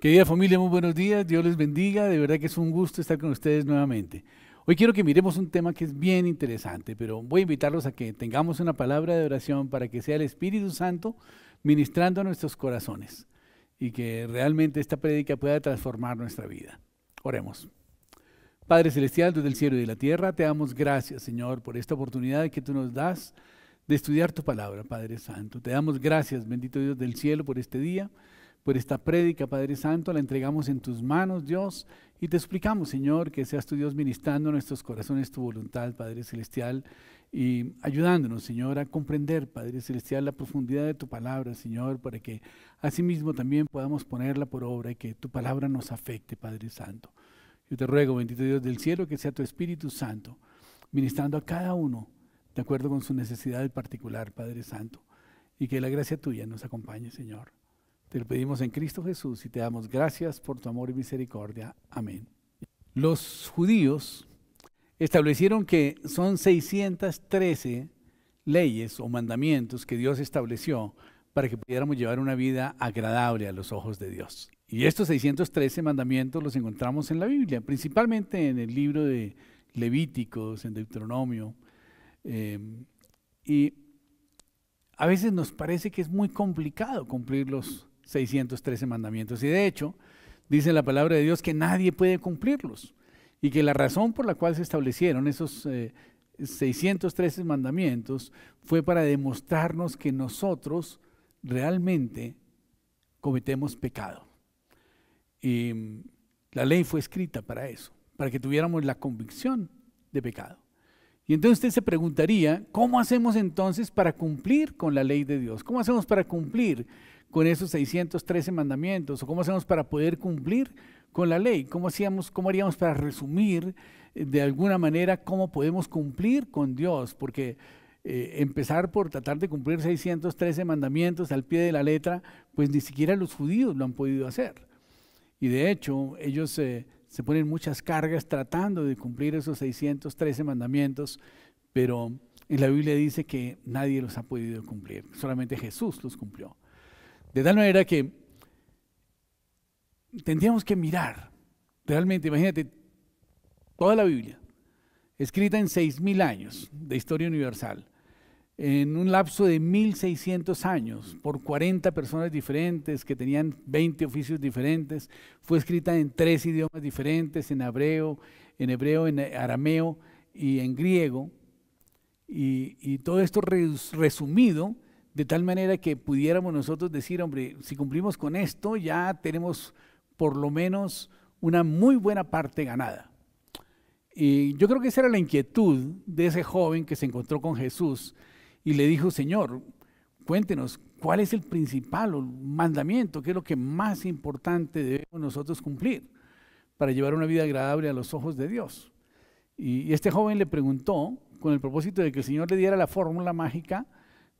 Querida familia, muy buenos días, Dios les bendiga, de verdad que es un gusto estar con ustedes nuevamente. Hoy quiero que miremos un tema que es bien interesante, pero voy a invitarlos a que tengamos una palabra de oración para que sea el Espíritu Santo ministrando a nuestros corazones y que realmente esta prédica pueda transformar nuestra vida. Oremos. Padre Celestial, desde el cielo y de la tierra, te damos gracias, Señor, por esta oportunidad que tú nos das de estudiar tu palabra, Padre Santo. Te damos gracias, bendito Dios del cielo, por este día por esta prédica, Padre Santo. La entregamos en tus manos, Dios, y te explicamos, Señor, que seas tu Dios ministrando nuestros corazones tu voluntad, Padre Celestial, y ayudándonos, Señor, a comprender, Padre Celestial, la profundidad de tu palabra, Señor, para que asimismo también podamos ponerla por obra y que tu palabra nos afecte, Padre Santo. Yo te ruego, bendito Dios del cielo, que sea tu Espíritu Santo, ministrando a cada uno de acuerdo con su necesidad particular, Padre Santo, y que la gracia tuya nos acompañe, Señor. Te lo pedimos en Cristo Jesús y te damos gracias por tu amor y misericordia. Amén. Los judíos establecieron que son 613 leyes o mandamientos que Dios estableció para que pudiéramos llevar una vida agradable a los ojos de Dios. Y estos 613 mandamientos los encontramos en la Biblia, principalmente en el libro de Levíticos, en Deuteronomio. Em, y a veces nos parece que es muy complicado cumplirlos 613 mandamientos. Y de hecho, dice la palabra de Dios que nadie puede cumplirlos y que la razón por la cual se establecieron esos 613 eh, mandamientos fue para demostrarnos que nosotros realmente cometemos pecado. Y mm, la ley fue escrita para eso, para que tuviéramos la convicción de pecado. Y entonces usted se preguntaría, ¿cómo hacemos entonces para cumplir con la ley de Dios? ¿Cómo hacemos para cumplir con esos 613 mandamientos? ¿O cómo hacemos para poder cumplir con la ley? ¿Cómo, hacíamos, cómo haríamos para resumir eh, de alguna manera cómo podemos cumplir con Dios? Porque eh, empezar por tratar de cumplir 613 mandamientos al pie de la letra, pues ni siquiera los judíos lo han podido hacer. Y de hecho, ellos eh, se ponen muchas cargas tratando de cumplir esos 613 mandamientos, pero en la Biblia dice que nadie los ha podido cumplir, solamente Jesús los cumplió. De tal manera que tendríamos que mirar, realmente, imagínate, toda la Biblia, escrita en 6.000 años de historia universal, en un lapso de 1.600 años, por 40 personas diferentes que tenían 20 oficios diferentes, fue escrita en tres idiomas diferentes, en hebreo, en hebreo, en arameo y en griego, y todo esto resumido de tal manera que pudiéramos nosotros decir, hombre, si cumplimos con esto, ya tenemos por lo menos una muy buena parte ganada. Y yo creo que esa era la inquietud de ese joven que se encontró con Jesús y le dijo, Señor, cuéntenos, ¿cuál es el principal mandamiento? ¿Qué es lo que más importante debemos nosotros cumplir para llevar una vida agradable a los ojos de Dios? Y este joven le preguntó, con el propósito de que el Señor le diera la fórmula mágica,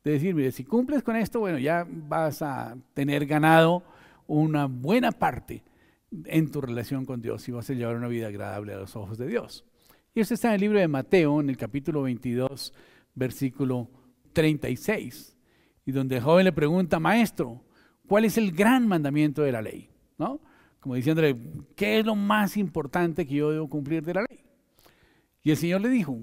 de decir, mire, si cumples con esto, bueno, ya vas a tener ganado una buena parte en tu relación con Dios y vas a llevar una vida agradable a los ojos de Dios. Y eso está en el libro de Mateo, en el capítulo 22, versículo 36, y donde el joven le pregunta, maestro, ¿cuál es el gran mandamiento de la ley? ¿No? Como diciéndole, ¿qué es lo más importante que yo debo cumplir de la ley? Y el Señor le dijo,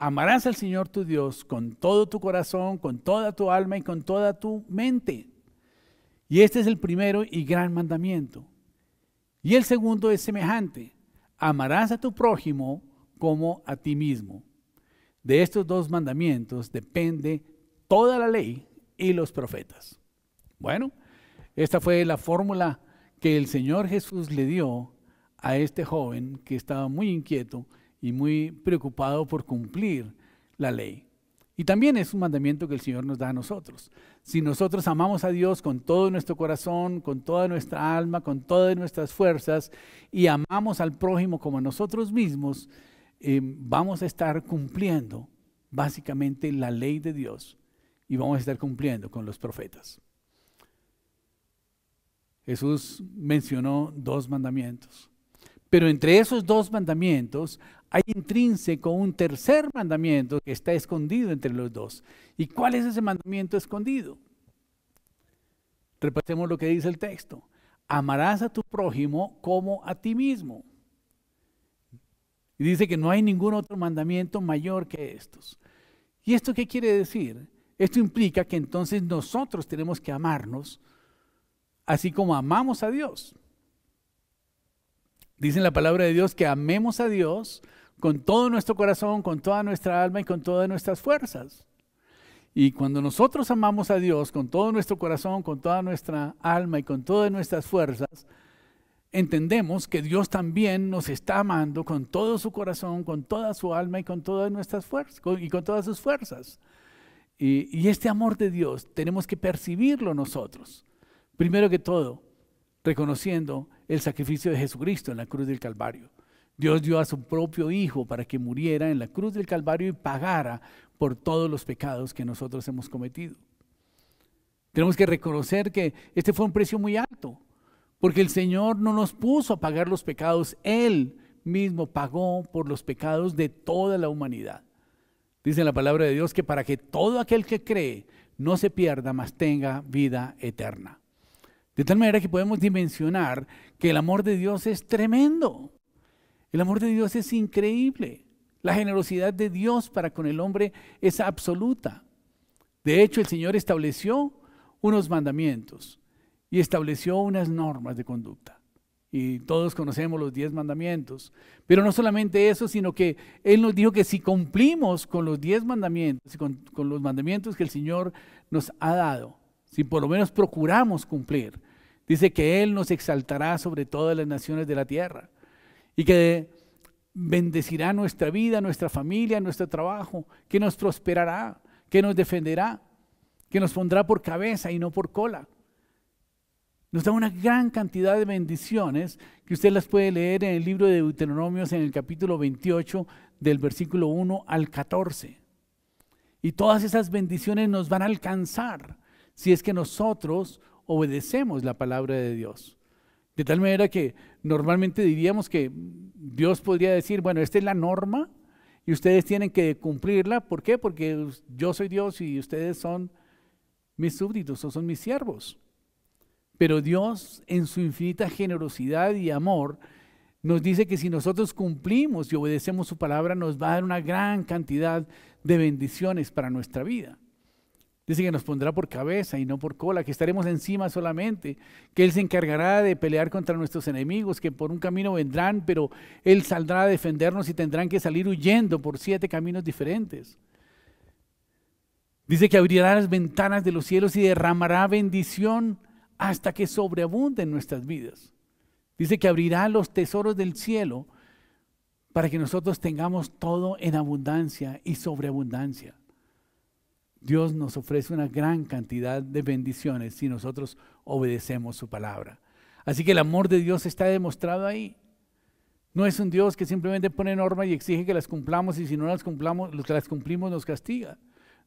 amarás al Señor tu Dios con todo tu corazón, con toda tu alma y con toda tu mente. Y este es el primero y gran mandamiento. Y el segundo es semejante. Amarás a tu prójimo como a ti mismo. De estos dos mandamientos depende toda la ley y los profetas. Bueno, esta fue la fórmula que el Señor Jesús le dio a este joven que estaba muy inquieto y muy preocupado por cumplir la ley. Y también es un mandamiento que el Señor nos da a nosotros. Si nosotros amamos a Dios con todo nuestro corazón, con toda nuestra alma, con todas nuestras fuerzas, y amamos al prójimo como a nosotros mismos, eh, vamos a estar cumpliendo básicamente la ley de Dios y vamos a estar cumpliendo con los profetas. Jesús mencionó dos mandamientos, pero entre esos dos mandamientos hay intrínseco un tercer mandamiento que está escondido entre los dos. ¿Y cuál es ese mandamiento escondido? Repasemos lo que dice el texto. Amarás a tu prójimo como a ti mismo. Y dice que no hay ningún otro mandamiento mayor que estos. ¿Y esto qué quiere decir? Esto implica que entonces nosotros tenemos que amarnos así como amamos a Dios. Dice en la palabra de Dios que amemos a Dios con todo nuestro corazón, con toda nuestra alma y con todas nuestras fuerzas. Y cuando nosotros amamos a Dios con todo nuestro corazón, con toda nuestra alma y con todas nuestras fuerzas, entendemos que Dios también nos está amando con todo su corazón, con toda su alma y con todas nuestras fuerzas y con todas sus fuerzas. y este amor de Dios tenemos que percibirlo nosotros. Primero que todo, reconociendo el sacrificio de Jesucristo en la cruz del Calvario. Dios dio a su propio Hijo para que muriera en la cruz del Calvario y pagara por todos los pecados que nosotros hemos cometido. Tenemos que reconocer que este fue un precio muy alto, porque el Señor no nos puso a pagar los pecados, Él mismo pagó por los pecados de toda la humanidad. Dice la palabra de Dios que para que todo aquel que cree no se pierda, mas tenga vida eterna. De tal manera que podemos dimensionar que el amor de Dios es tremendo. El amor de Dios es increíble. La generosidad de Dios para con el hombre es absoluta. De hecho, el Señor estableció unos mandamientos y estableció unas normas de conducta. Y todos conocemos los diez mandamientos. Pero no solamente eso, sino que Él nos dijo que si cumplimos con los diez mandamientos, con, los mandamientos que el Señor nos ha dado, si por lo menos procuramos cumplir, dice que Él nos exaltará sobre todas las naciones de la tierra y que bendecirá nuestra vida, nuestra familia, nuestro trabajo, que nos prosperará, que nos defenderá, que nos pondrá por cabeza y no por cola. Nos da una gran cantidad de bendiciones que usted las puede leer en el libro de Deuteronomios en el capítulo 28 del versículo 1 al 14. Y todas esas bendiciones nos van a alcanzar si es que nosotros obedecemos la palabra de Dios. De tal manera que normalmente diríamos que Dios podría decir, bueno, esta es la norma y ustedes tienen que cumplirla. ¿Por qué? Porque yo soy Dios y ustedes son mis súbditos o son mis siervos. Pero Dios en su infinita generosidad y amor nos dice que si nosotros cumplimos y obedecemos su palabra, nos va a dar una gran cantidad de bendiciones para nuestra vida. Dice que nos pondrá por cabeza y no por cola, que estaremos encima solamente, que Él se encargará de pelear contra nuestros enemigos, que por un camino vendrán, pero Él saldrá a defendernos y tendrán que salir huyendo por siete caminos diferentes. Dice que abrirá las ventanas de los cielos y derramará bendición hasta que sobreabunden nuestras vidas. Dice que abrirá los tesoros del cielo para que nosotros tengamos todo en abundancia y sobreabundancia. Dios nos ofrece una gran cantidad de bendiciones si nosotros obedecemos su palabra. Así que el amor de Dios está demostrado ahí. No es un Dios que simplemente pone normas y exige que las cumplamos y si no las cumplamos, los que las cumplimos nos castiga.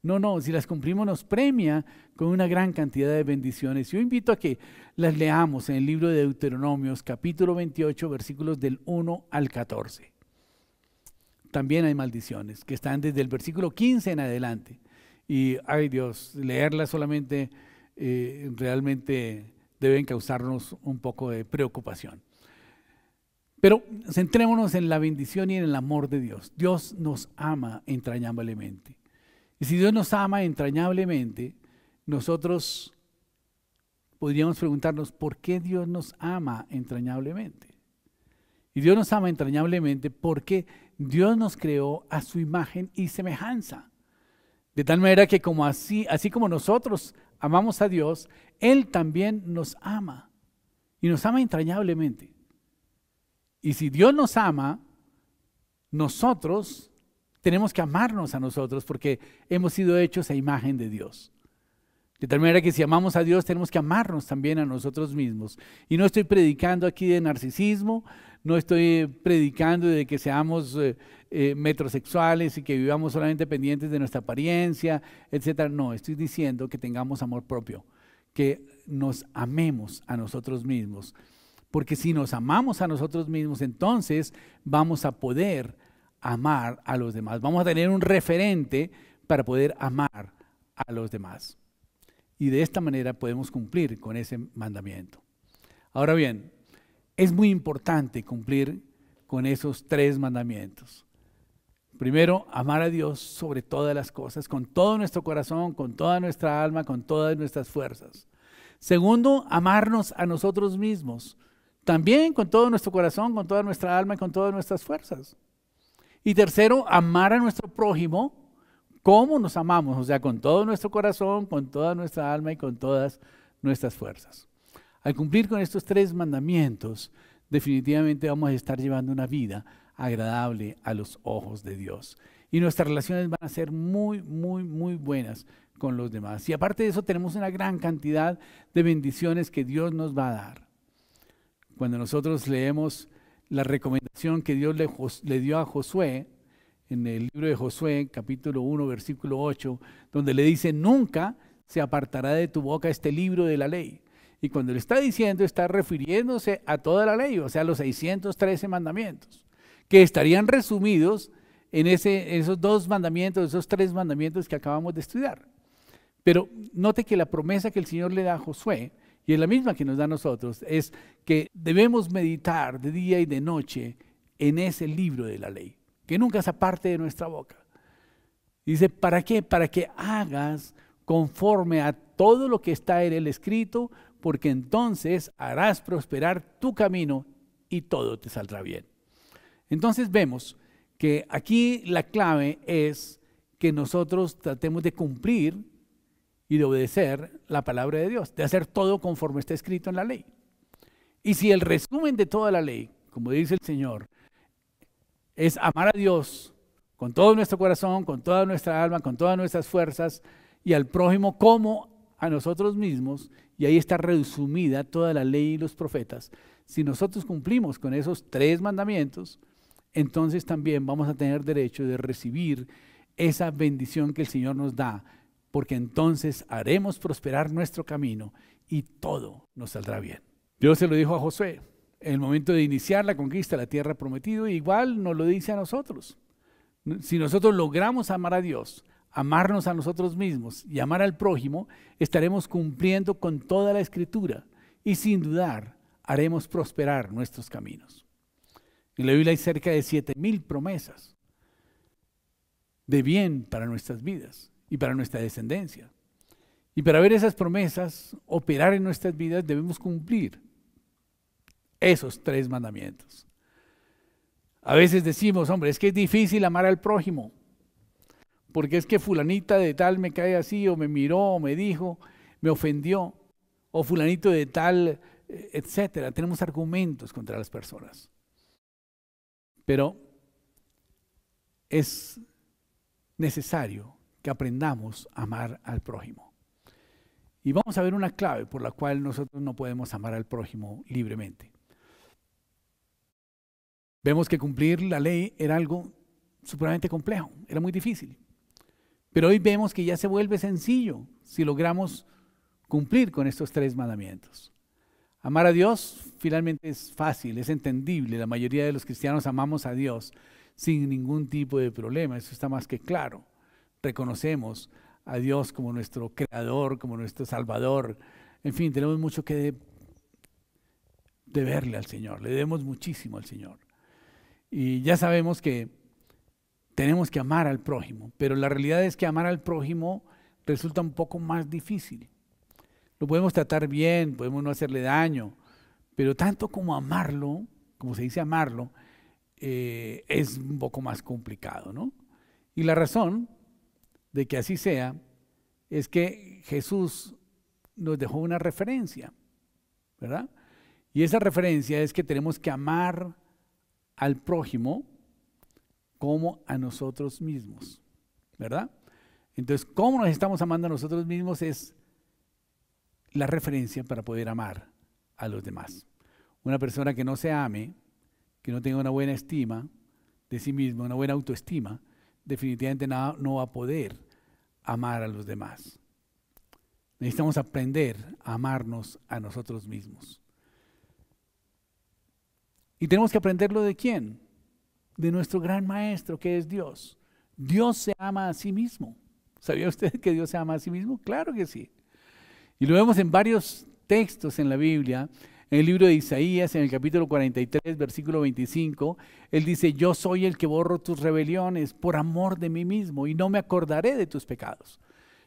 No, no, si las cumplimos nos premia con una gran cantidad de bendiciones. Yo invito a que las leamos en el libro de Deuteronomios, capítulo 28, versículos del 1 al 14. También hay maldiciones que están desde el versículo 15 en adelante. Y, ay Dios, leerla solamente eh, realmente deben causarnos un poco de preocupación. Pero centrémonos en la bendición y en el amor de Dios. Dios nos ama entrañablemente. Y si Dios nos ama entrañablemente, nosotros podríamos preguntarnos, ¿por qué Dios nos ama entrañablemente? Y Dios nos ama entrañablemente porque Dios nos creó a su imagen y semejanza. De tal manera que como así, así como nosotros amamos a Dios, Él también nos ama. Y nos ama entrañablemente. Y si Dios nos ama, nosotros tenemos que amarnos a nosotros porque hemos sido hechos a imagen de Dios. De tal manera que si amamos a Dios tenemos que amarnos también a nosotros mismos. Y no estoy predicando aquí de narcisismo, no estoy predicando de que seamos... Eh, eh, metrosexuales y que vivamos solamente pendientes de nuestra apariencia, etcétera. No, estoy diciendo que tengamos amor propio, que nos amemos a nosotros mismos. Porque si nos amamos a nosotros mismos, entonces vamos a poder amar a los demás. Vamos a tener un referente para poder amar a los demás. Y de esta manera podemos cumplir con ese mandamiento. Ahora bien, es muy importante cumplir con esos tres mandamientos. Primero, amar a Dios sobre todas las cosas, con todo nuestro corazón, con toda nuestra alma, con todas nuestras fuerzas. Segundo, amarnos a nosotros mismos, también con todo nuestro corazón, con toda nuestra alma, y con todas nuestras fuerzas. Y tercero, amar a nuestro prójimo como nos amamos, o sea, con todo nuestro corazón, con toda nuestra alma y con todas nuestras fuerzas. Al cumplir con estos tres mandamientos, definitivamente vamos a estar llevando una vida agradable a los ojos de Dios. Y nuestras relaciones van a ser muy, muy, muy buenas con los demás. Y aparte de eso tenemos una gran cantidad de bendiciones que Dios nos va a dar. Cuando nosotros leemos la recomendación que Dios le, dio a Josué, en el libro de Josué, capítulo 1, versículo 8, donde le dice, nunca se apartará de tu boca este libro de la ley. Y cuando le está diciendo, está refiriéndose a toda la ley, o sea, a los 613 mandamientos que estarían resumidos en ese, esos dos mandamientos, esos tres mandamientos que acabamos de estudiar. Pero note que la promesa que el Señor le da a Josué, y es la misma que nos da a nosotros, es que debemos meditar de día y de noche en ese libro de la ley, que nunca se aparte de nuestra boca. Dice, ¿para qué? Para que hagas conforme a todo lo que está en el escrito, porque entonces harás prosperar tu camino y todo te saldrá bien. Entonces vemos que aquí la clave es que nosotros tratemos de cumplir y de obedecer la palabra de Dios, de hacer todo conforme está escrito en la ley. Y si el resumen de toda la ley, como dice el Señor, es amar a Dios con todo nuestro corazón, con toda nuestra alma, con todas nuestras fuerzas, y al prójimo como a nosotros mismos, y ahí está resumida toda la ley y los profetas. Si nosotros cumplimos con esos tres mandamientos, entonces también vamos a tener derecho de recibir esa bendición que el Señor nos da, porque entonces haremos prosperar nuestro camino y todo nos saldrá bien. Dios se lo dijo a Josué en el momento de iniciar la conquista de la tierra prometida, igual nos lo dice a nosotros. Si nosotros logramos amar a Dios, amarnos a nosotros mismos y amar al prójimo, estaremos cumpliendo con toda la escritura y sin dudar haremos prosperar nuestros caminos. En la Biblia hay cerca de 7.000 promesas de bien para nuestras vidas y para nuestra descendencia. Y para ver esas promesas operar en nuestras vidas debemos cumplir esos tres mandamientos. A veces decimos, hombre, es que es difícil amar al prójimo, porque es que fulanita de tal me cae así, o me miró, o me dijo, me ofendió, o fulanito de tal, eh, etcétera. Tenemos argumentos contra las personas. Pero es necesario que aprendamos a amar al prójimo. Y vamos a ver una clave por la cual nosotros no podemos amar al prójimo libremente. Vemos que cumplir la ley era algo supremamente complejo, era muy difícil. Pero hoy vemos que ya se vuelve sencillo si logramos cumplir con estos tres mandamientos. Amar a Dios finalmente es fácil, es entendible. La mayoría de los cristianos amamos a Dios sin ningún tipo de problema, eso está más que claro. Reconocemos a Dios como nuestro creador, como nuestro salvador. En fin, tenemos mucho que de, deberle al Señor, le debemos muchísimo al Señor. Y ya sabemos que tenemos que amar al prójimo, pero la realidad es que amar al prójimo resulta un poco más difícil. Lo podemos tratar bien, podemos no hacerle daño, pero tanto como amarlo, como se dice amarlo, eh, es un poco más complicado, ¿no? Y la razón de que así sea es que Jesús nos dejó una referencia, ¿verdad? Y esa referencia es que tenemos que amar al prójimo como a nosotros mismos, ¿verdad? Entonces, ¿cómo nos estamos amando a nosotros mismos? Es la referencia para poder amar a los demás. Una persona que no se ame, que no tenga una buena estima de sí mismo, una buena autoestima, definitivamente no, no va a poder amar a los demás. Necesitamos aprender a amarnos a nosotros mismos. Y tenemos que aprenderlo de quién? De nuestro gran maestro que es Dios. Dios se ama a sí mismo. ¿Sabía usted que Dios se ama a sí mismo? Claro que sí. Y lo vemos en varios textos en la Biblia. En el libro de Isaías, en el capítulo 43, versículo 25, él dice, yo soy el que borro tus rebeliones por amor de mí mismo y no me acordaré de tus pecados.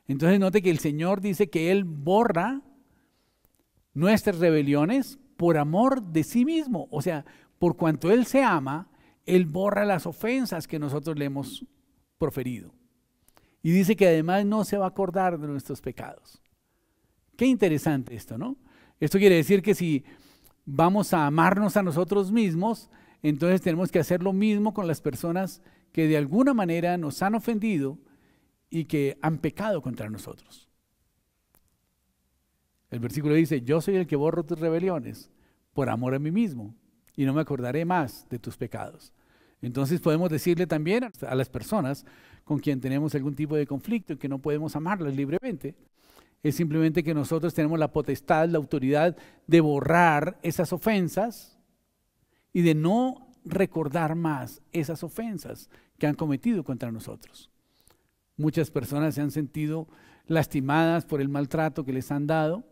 Entonces note que el Señor dice que Él borra nuestras rebeliones por amor de sí mismo. O sea, por cuanto Él se ama, Él borra las ofensas que nosotros le hemos proferido. Y dice que además no se va a acordar de nuestros pecados. Qué interesante esto, ¿no? Esto quiere decir que si vamos a amarnos a nosotros mismos, entonces tenemos que hacer lo mismo con las personas que de alguna manera nos han ofendido y que han pecado contra nosotros. El versículo dice, yo soy el que borro tus rebeliones por amor a mí mismo y no me acordaré más de tus pecados. Entonces podemos decirle también a las personas con quien tenemos algún tipo de conflicto y que no podemos amarlas libremente, es simplemente que nosotros tenemos la potestad, la autoridad de borrar esas ofensas y de no recordar más esas ofensas que han cometido contra nosotros. Muchas personas se han sentido lastimadas por el maltrato que les han dado,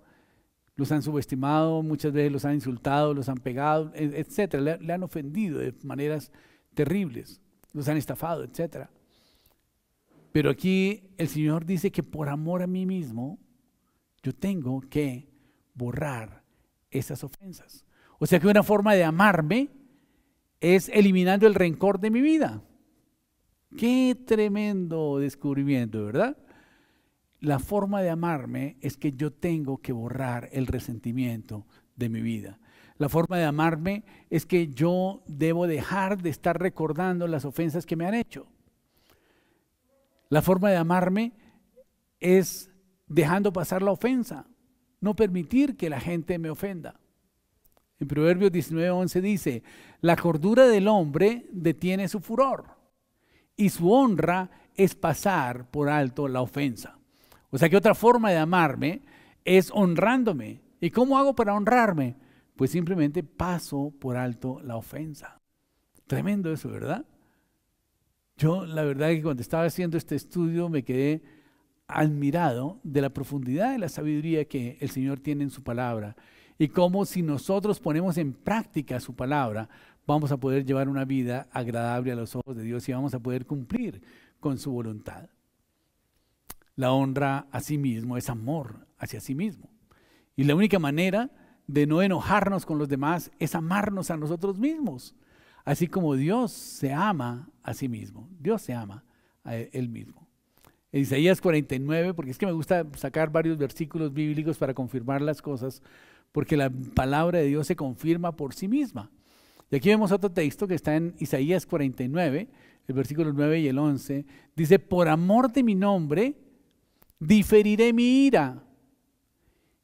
los han subestimado, muchas veces los han insultado, los han pegado, e-, etc. Le, han ofendido de maneras terribles, los han estafado, etc. Pero aquí el Señor dice que por amor a mí mismo, yo tengo que borrar esas ofensas. O sea que una forma de amarme es eliminando el rencor de mi vida. Qué tremendo descubrimiento, ¿verdad? La forma de amarme es que yo tengo que borrar el resentimiento de mi vida. La forma de amarme es que yo debo dejar de estar recordando las ofensas que me han hecho. La forma de amarme es dejando pasar la ofensa, no permitir que la gente me ofenda. En Proverbios 11 dice, la cordura del hombre detiene su furor y su honra es pasar por alto la ofensa. O sea que otra forma de amarme es honrándome. ¿Y cómo hago para honrarme? Pues simplemente paso por alto la ofensa. Tremendo eso, ¿verdad? Yo la verdad que cuando estaba haciendo este estudio me quedé admirado de la profundidad de la sabiduría que el Señor tiene en su palabra y cómo si nosotros ponemos en práctica su palabra, vamos a poder llevar una vida agradable a los ojos de Dios y vamos a poder cumplir con su voluntad. La honra a sí mismo es amor hacia sí mismo. Y la única manera de no enojarnos con los demás es amarnos a nosotros mismos. Así como Dios se ama a sí mismo, Dios se ama a Él mismo. Isaías 49, porque es que me gusta sacar varios versículos bíblicos para confirmar las cosas, porque la palabra de Dios se confirma por sí misma. Y aquí vemos otro texto que está en Isaías 49, el versículo 9 y el 11. Dice, por amor de mi nombre, diferiré mi ira,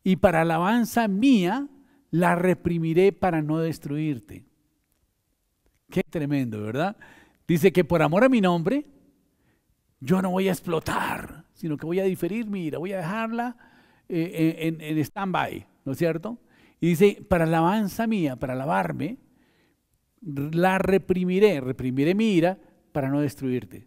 y para alabanza mía, la reprimiré para no destruirte. Qué tremendo, ¿verdad? Dice que por amor a mi nombre, yo no voy a explotar, sino que voy a diferir mi ira, voy a dejarla eh, eh, en, en stand-by, ¿no es cierto? Y dice, para alabanza mía, para lavarme, la reprimiré, reprimiré mi ira para no destruirte.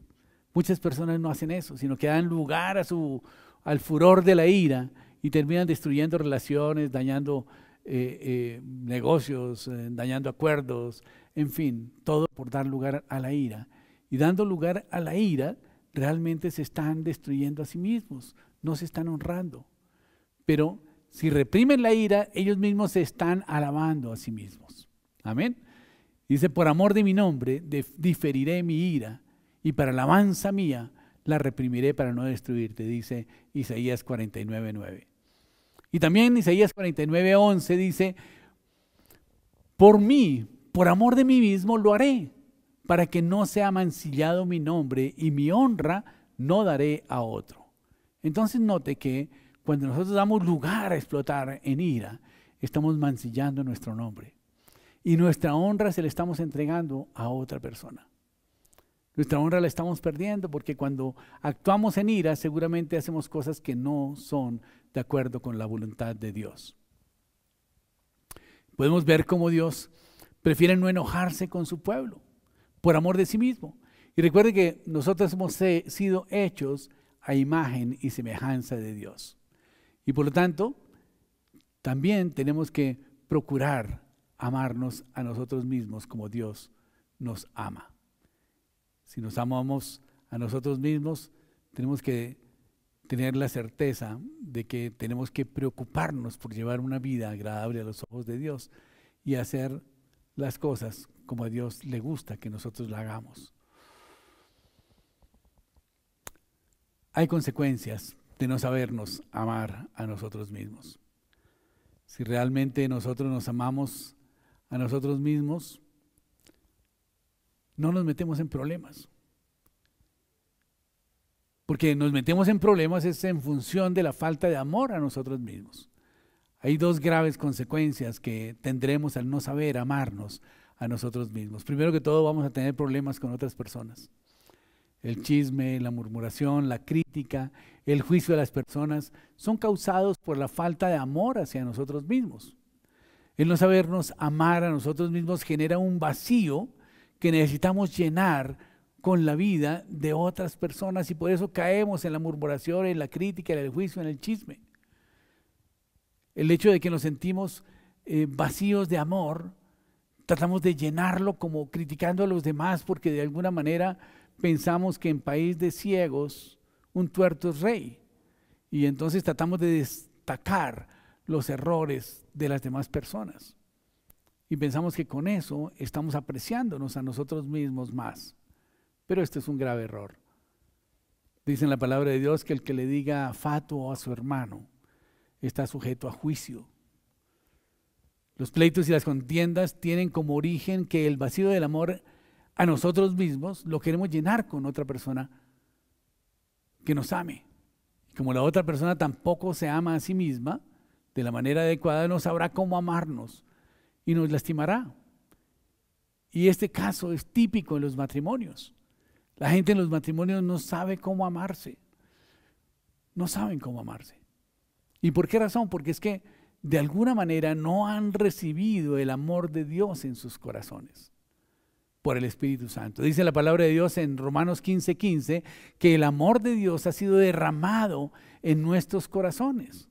Muchas personas no hacen eso, sino que dan lugar a su, al furor de la ira y terminan destruyendo relaciones, dañando eh, negocios, dañando acuerdos, en fin, todo por dar lugar a la ira. Y dando lugar a la ira, realmente se están destruyendo a sí mismos, no se están honrando. Pero si reprimen la ira, ellos mismos se están alabando a sí mismos. Amén. Dice, por amor de mi nombre, diferiré mi ira y para alabanza mía la reprimiré para no destruirte, dice Isaías 49.9. Y también Isaías 49.11 dice, por mí, por amor de mí mismo, lo haré para que no sea mancillado mi nombre y mi honra no daré a otro. Entonces note que cuando nosotros damos lugar a explotar en ira, estamos mancillando nuestro nombre. Y nuestra honra se la estamos entregando a otra persona. Nuestra honra la estamos perdiendo porque cuando actuamos en ira seguramente hacemos cosas que no son de acuerdo con la voluntad de Dios. Podemos ver cómo Dios prefiere no enojarse con su pueblo por amor de sí mismo. Y recuerde que nosotros hemos sido hechos a imagen y semejanza de Dios. Y por lo tanto, también tenemos que procurar amarnos a nosotros mismos como Dios nos ama. Si nos amamos a nosotros mismos, tenemos que tener la certeza de que tenemos que preocuparnos por llevar una vida agradable a los ojos de Dios y hacer las cosas como a Dios le gusta que nosotros la hagamos. Hay consecuencias de no sabernos amar a nosotros mismos. Si realmente nosotros nos amamos a nosotros mismos, no nos metemos en problemas. Porque nos metemos en problemas es en función de la falta de amor a nosotros mismos. Hay dos graves consecuencias que tendremos al no saber amarnos a nosotros mismos. Primero que todo vamos a tener problemas con otras personas. El chisme, la murmuración, la crítica, el juicio de las personas son causados por la falta de amor hacia nosotros mismos. El no sabernos amar a nosotros mismos genera un vacío que necesitamos llenar con la vida de otras personas y por eso caemos en la murmuración, en la crítica, en el juicio, en el chisme. El hecho de que nos sentimos eh, vacíos de amor Tratamos de llenarlo como criticando a los demás porque de alguna manera pensamos que en país de ciegos un tuerto es rey. Y entonces tratamos de destacar los errores de las demás personas. Y pensamos que con eso estamos apreciándonos a nosotros mismos más. Pero este es un grave error. Dice en la palabra de Dios que el que le diga fatuo a su hermano está sujeto a juicio. Los pleitos y las contiendas tienen como origen que el vacío del amor a nosotros mismos lo queremos llenar con otra persona que nos ame. Como la otra persona tampoco se ama a sí misma de la manera adecuada, no sabrá cómo amarnos y nos lastimará. Y este caso es típico en los matrimonios. La gente en los matrimonios no sabe cómo amarse. No saben cómo amarse. ¿Y por qué razón? Porque es que de alguna manera no han recibido el amor de Dios en sus corazones por el Espíritu Santo. Dice la palabra de Dios en Romanos 1515 que el amor de Dios ha sido derramado en nuestros corazones.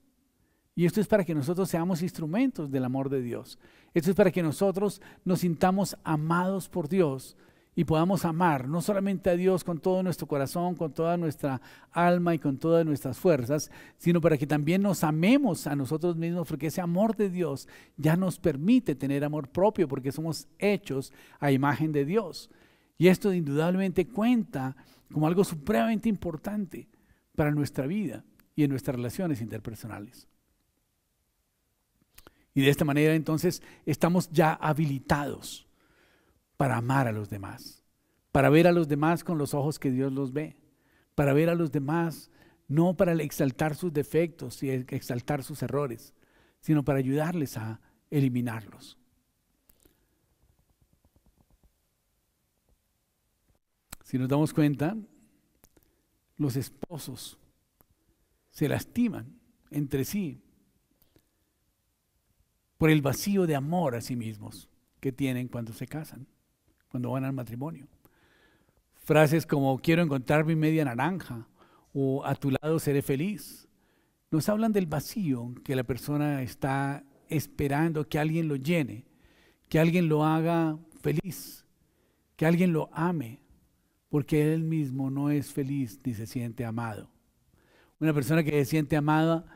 Y esto es para que nosotros seamos instrumentos del amor de Dios. Esto es para que nosotros nos sintamos amados por Dios, y podamos amar no solamente a Dios con todo nuestro corazón, con toda nuestra alma y con todas nuestras fuerzas, sino para que también nos amemos a nosotros mismos, porque ese amor de Dios ya nos permite tener amor propio, porque somos hechos a imagen de Dios. Y esto indudablemente cuenta como algo supremamente importante para nuestra vida y en nuestras relaciones interpersonales. Y de esta manera entonces estamos ya habilitados para amar a los demás, para ver a los demás con los ojos que Dios los ve, para ver a los demás no para exaltar sus defectos y exaltar sus errores, sino para ayudarles a eliminarlos. Si nos damos cuenta, los esposos se lastiman entre sí por el vacío de amor a sí mismos que tienen cuando se casan cuando van al matrimonio. Frases como quiero encontrar mi media naranja o a tu lado seré feliz. Nos hablan del vacío que la persona está esperando que alguien lo llene, que alguien lo haga feliz, que alguien lo ame, porque él mismo no es feliz ni se siente amado. Una persona que se siente amada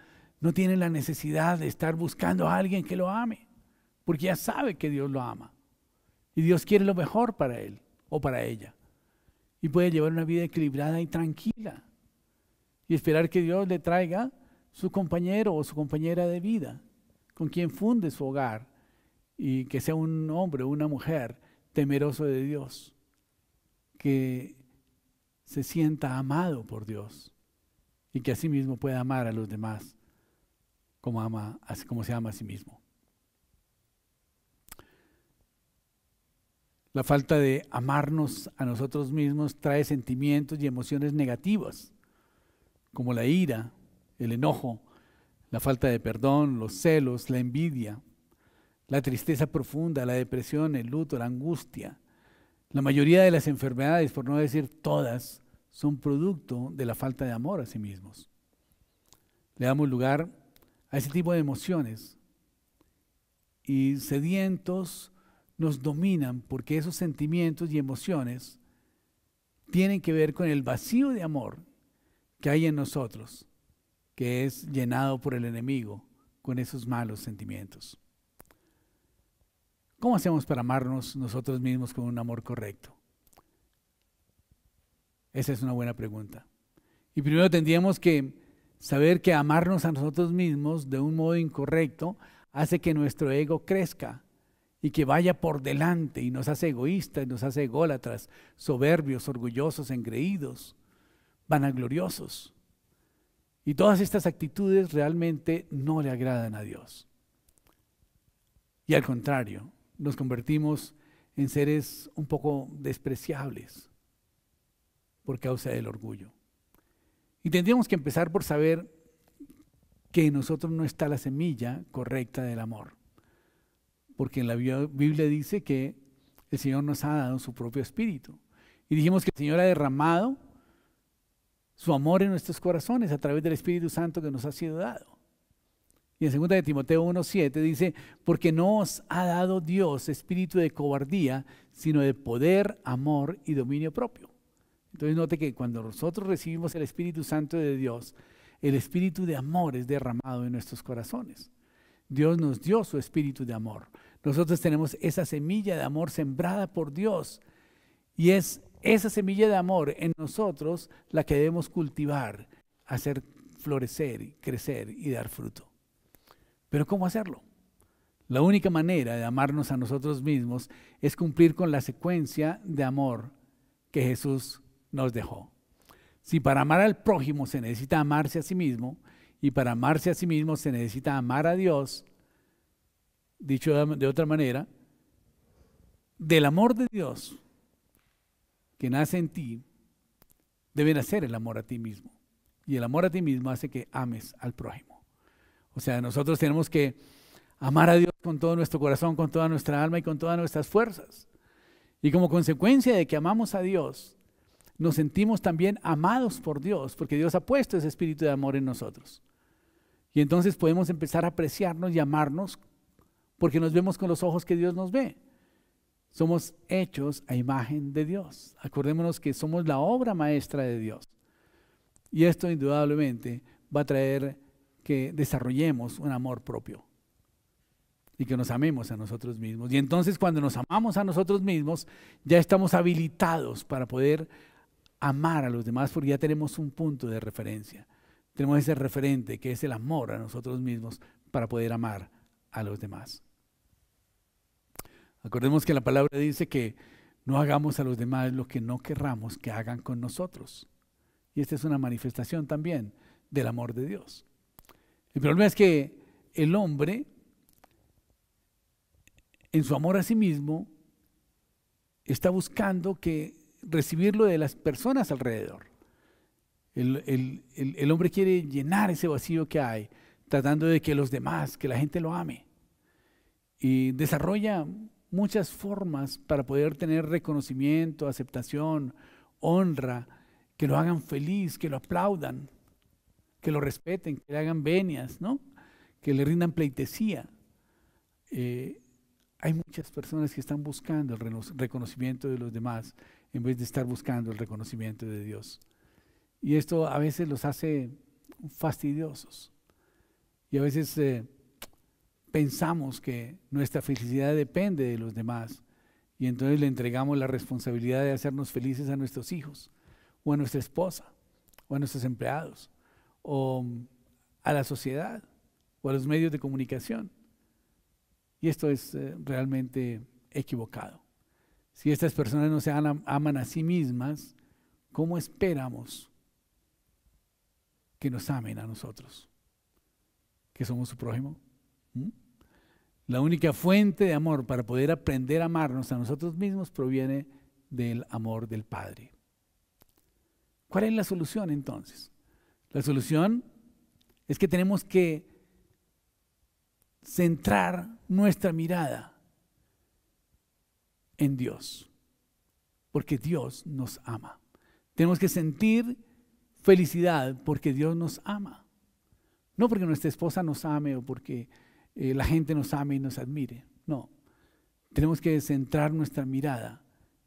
no tiene la necesidad de estar buscando a alguien que lo ame, porque ya sabe que Dios lo ama. Y Dios quiere lo mejor para él o para ella. Y puede llevar una vida equilibrada y tranquila. Y esperar que Dios le traiga su compañero o su compañera de vida, con quien funde su hogar. Y que sea un hombre o una mujer temeroso de Dios. Que se sienta amado por Dios. Y que sí mismo pueda amar a los demás como, ama, como se ama a sí mismo. La falta de amarnos a nosotros mismos trae sentimientos y emociones negativas, como la ira, el enojo, la falta de perdón, los celos, la envidia, la tristeza profunda, la depresión, el luto, la angustia. La mayoría de las enfermedades, por no decir todas, son producto de la falta de amor a sí mismos. Le damos lugar a ese tipo de emociones y sedientos nos dominan porque esos sentimientos y emociones tienen que ver con el vacío de amor que hay en nosotros, que es llenado por el enemigo con esos malos sentimientos. ¿Cómo hacemos para amarnos nosotros mismos con un amor correcto? Esa es una buena pregunta. Y primero tendríamos que saber que amarnos a nosotros mismos de un modo incorrecto hace que nuestro ego crezca y que vaya por delante y nos hace egoístas, nos hace ególatras, soberbios, orgullosos, engreídos, vanagloriosos. Y todas estas actitudes realmente no le agradan a Dios. Y al contrario, nos convertimos en seres un poco despreciables por causa del orgullo. Y tendríamos que empezar por saber que en nosotros no está la semilla correcta del amor porque en la Biblia dice que el Señor nos ha dado su propio espíritu. Y dijimos que el Señor ha derramado su amor en nuestros corazones a través del Espíritu Santo que nos ha sido dado. Y en 2 de Timoteo 1.7 dice, porque no os ha dado Dios espíritu de cobardía, sino de poder, amor y dominio propio. Entonces note que cuando nosotros recibimos el Espíritu Santo de Dios, el espíritu de amor es derramado en nuestros corazones. Dios nos dio su espíritu de amor. Nosotros tenemos esa semilla de amor sembrada por Dios y es esa semilla de amor en nosotros la que debemos cultivar, hacer florecer, crecer y dar fruto. Pero ¿cómo hacerlo? La única manera de amarnos a nosotros mismos es cumplir con la secuencia de amor que Jesús nos dejó. Si para amar al prójimo se necesita amarse a sí mismo y para amarse a sí mismo se necesita amar a Dios, Dicho de otra manera, del amor de Dios que nace en ti, debe nacer el amor a ti mismo. Y el amor a ti mismo hace que ames al prójimo. O sea, nosotros tenemos que amar a Dios con todo nuestro corazón, con toda nuestra alma y con todas nuestras fuerzas. Y como consecuencia de que amamos a Dios, nos sentimos también amados por Dios, porque Dios ha puesto ese espíritu de amor en nosotros. Y entonces podemos empezar a apreciarnos y amarnos porque nos vemos con los ojos que Dios nos ve. Somos hechos a imagen de Dios. Acordémonos que somos la obra maestra de Dios. Y esto indudablemente va a traer que desarrollemos un amor propio y que nos amemos a nosotros mismos. Y entonces cuando nos amamos a nosotros mismos, ya estamos habilitados para poder amar a los demás porque ya tenemos un punto de referencia. Tenemos ese referente que es el amor a nosotros mismos para poder amar a los demás. Acordemos que la palabra dice que no hagamos a los demás lo que no querramos que hagan con nosotros. Y esta es una manifestación también del amor de Dios. El problema es que el hombre, en su amor a sí mismo, está buscando que recibirlo de las personas alrededor. El, el, hombre quiere llenar ese vacío que hay, tratando de que los demás, que la gente lo ame. Y desarrolla muchas formas para poder tener reconocimiento, aceptación, honra, que lo hagan feliz, que lo aplaudan, que lo respeten, que le hagan venias, ¿no? que le rindan pleitesía. Eh, hay muchas personas que están buscando el reconocimiento de los demás en vez de estar buscando el reconocimiento de Dios. Y esto a veces los hace fastidiosos. Y a veces eh, pensamos que nuestra felicidad depende de los demás y entonces le entregamos la responsabilidad de hacernos felices a nuestros hijos o a nuestra esposa o a nuestros empleados o a la sociedad o a los medios de comunicación. Y esto es eh, realmente equivocado. Si estas personas no se aman a sí mismas, ¿cómo esperamos que nos amen a nosotros? Que somos su prójimo. ¿Mm? La única fuente de amor para poder aprender a amarnos a nosotros mismos proviene del amor del Padre. ¿Cuál es la solución entonces? La solución es que tenemos que centrar nuestra mirada en Dios, porque Dios nos ama. Tenemos que sentir felicidad porque Dios nos ama, no porque nuestra esposa nos ame o porque eh, la gente nos ame y nos admire. No, tenemos que centrar nuestra mirada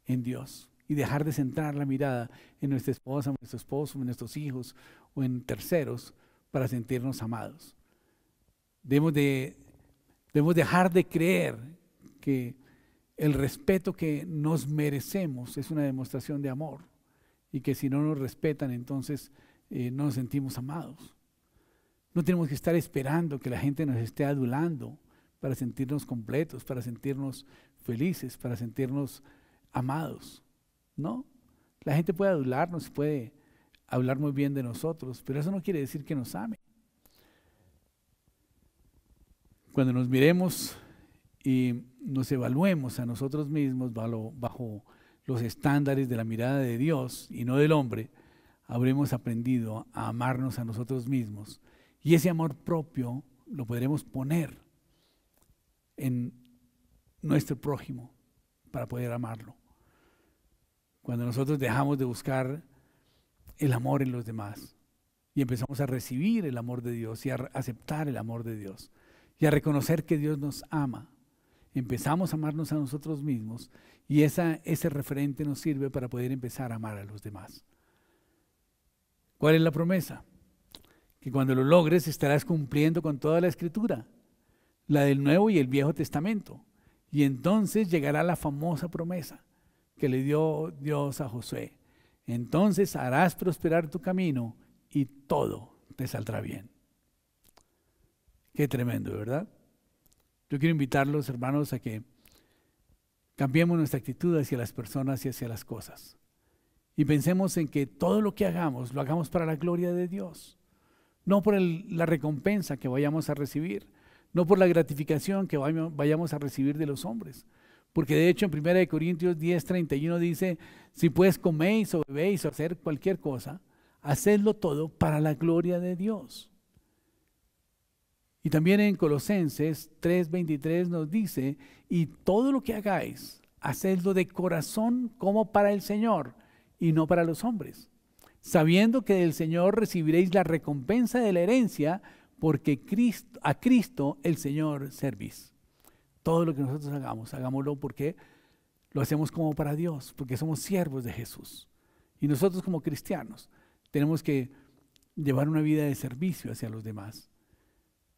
en Dios y dejar de centrar la mirada en nuestra esposa, en nuestro esposo, en nuestros hijos o en terceros para sentirnos amados. Debemos, dejar de creer que el respeto que nos merecemos es una demostración de amor y que si no nos respetan entonces eh, no nos sentimos amados. No tenemos que estar esperando que la gente nos esté adulando para sentirnos completos, para sentirnos felices, para sentirnos amados. No, la gente puede adularnos, puede hablar muy bien de nosotros, pero eso no quiere decir que nos ame. Cuando nos miremos y nos evaluemos a nosotros mismos bajo, bajo los estándares de la mirada de Dios y no del hombre, habremos aprendido a amarnos a nosotros mismos y ese amor propio lo podremos poner en nuestro prójimo para poder amarlo. Cuando nosotros dejamos de buscar el amor en los demás y empezamos a recibir el amor de Dios y a aceptar el amor de Dios y a reconocer que Dios nos ama, empezamos a amarnos a nosotros mismos y esa, ese referente nos sirve para poder empezar a amar a los demás. ¿Cuál es la promesa? que cuando lo logres estarás cumpliendo con toda la escritura, la del Nuevo y el Viejo Testamento. Y entonces llegará la famosa promesa que le dio Dios a Josué. Entonces harás prosperar tu camino y todo te saldrá bien. Qué tremendo, ¿verdad? Yo quiero invitarlos, hermanos, a que cambiemos nuestra actitud hacia las personas y hacia las cosas. Y pensemos en que todo lo que hagamos, lo hagamos para la gloria de Dios no por la recompensa que vayamos a recibir, no por la gratificación que vayamos a recibir de los hombres. Porque de hecho en 1 Corintios 10.31 dice, si pues coméis o bebéis o hacer cualquier cosa, hacedlo todo para la gloria de Dios. Y también en Colosenses 3:23 nos dice, y todo lo que hagáis, hacedlo de corazón como para el Señor y no para los hombres, sabiendo que del Señor recibiréis la recompensa de la herencia, porque a Cristo el Señor servís. Todo lo que nosotros hagamos, hagámoslo porque lo hacemos como para Dios, porque somos siervos de Jesús. Y nosotros como cristianos tenemos que llevar una vida de servicio hacia los demás,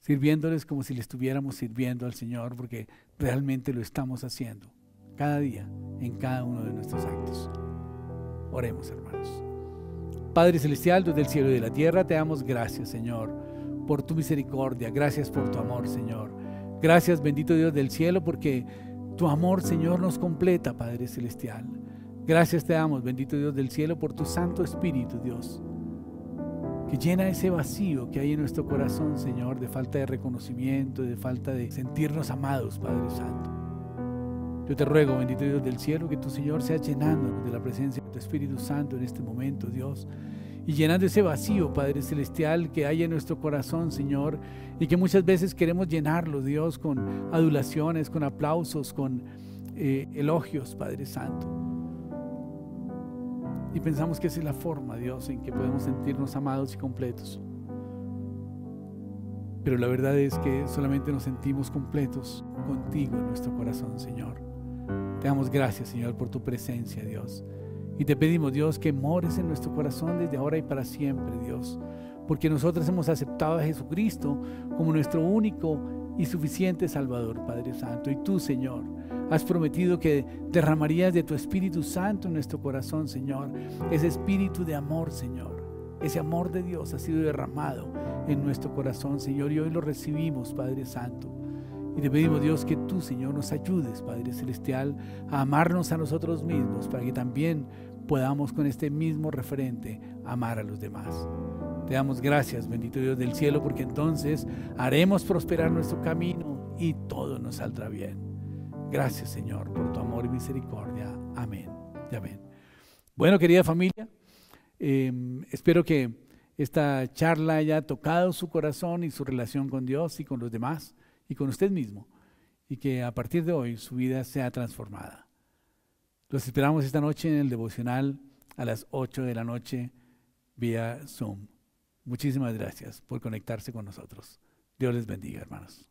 sirviéndoles como si le estuviéramos sirviendo al Señor, porque realmente lo estamos haciendo cada día, en cada uno de nuestros actos. Oremos, hermanos. Padre Celestial, desde el cielo y de la tierra, te damos gracias, Señor, por tu misericordia, gracias por tu amor, Señor. Gracias, bendito Dios del cielo, porque tu amor, Señor, nos completa, Padre Celestial. Gracias te damos, bendito Dios del cielo, por tu Santo Espíritu, Dios, que llena ese vacío que hay en nuestro corazón, Señor, de falta de reconocimiento, de falta de sentirnos amados, Padre Santo. Yo te ruego, bendito Dios del cielo, que tu Señor sea llenando de la presencia de tu Espíritu Santo en este momento, Dios. Y llenando ese vacío, Padre Celestial, que hay en nuestro corazón, Señor, y que muchas veces queremos llenarlo, Dios, con adulaciones, con aplausos, con eh, elogios, Padre Santo. Y pensamos que esa es la forma, Dios, en que podemos sentirnos amados y completos. Pero la verdad es que solamente nos sentimos completos contigo en nuestro corazón, Señor. Te damos gracias, Señor, por tu presencia, Dios. Y te pedimos, Dios, que mores en nuestro corazón desde ahora y para siempre, Dios. Porque nosotros hemos aceptado a Jesucristo como nuestro único y suficiente Salvador, Padre Santo. Y tú, Señor, has prometido que derramarías de tu Espíritu Santo en nuestro corazón, Señor. Ese espíritu de amor, Señor. Ese amor de Dios ha sido derramado en nuestro corazón, Señor. Y hoy lo recibimos, Padre Santo. Y te pedimos, Dios, que tú, Señor, nos ayudes, Padre Celestial, a amarnos a nosotros mismos, para que también podamos con este mismo referente amar a los demás. Te damos gracias, bendito Dios del cielo, porque entonces haremos prosperar nuestro camino y todo nos saldrá bien. Gracias, Señor, por tu amor y misericordia. Amén. amén. Bueno, querida familia, em, espero que esta charla haya tocado su corazón y su relación con Dios y con los demás con usted mismo y que a partir de hoy su vida sea transformada. Los esperamos esta noche en el devocional a las 8 de la noche vía Zoom. Muchísimas gracias por conectarse con nosotros. Dios les bendiga, hermanos.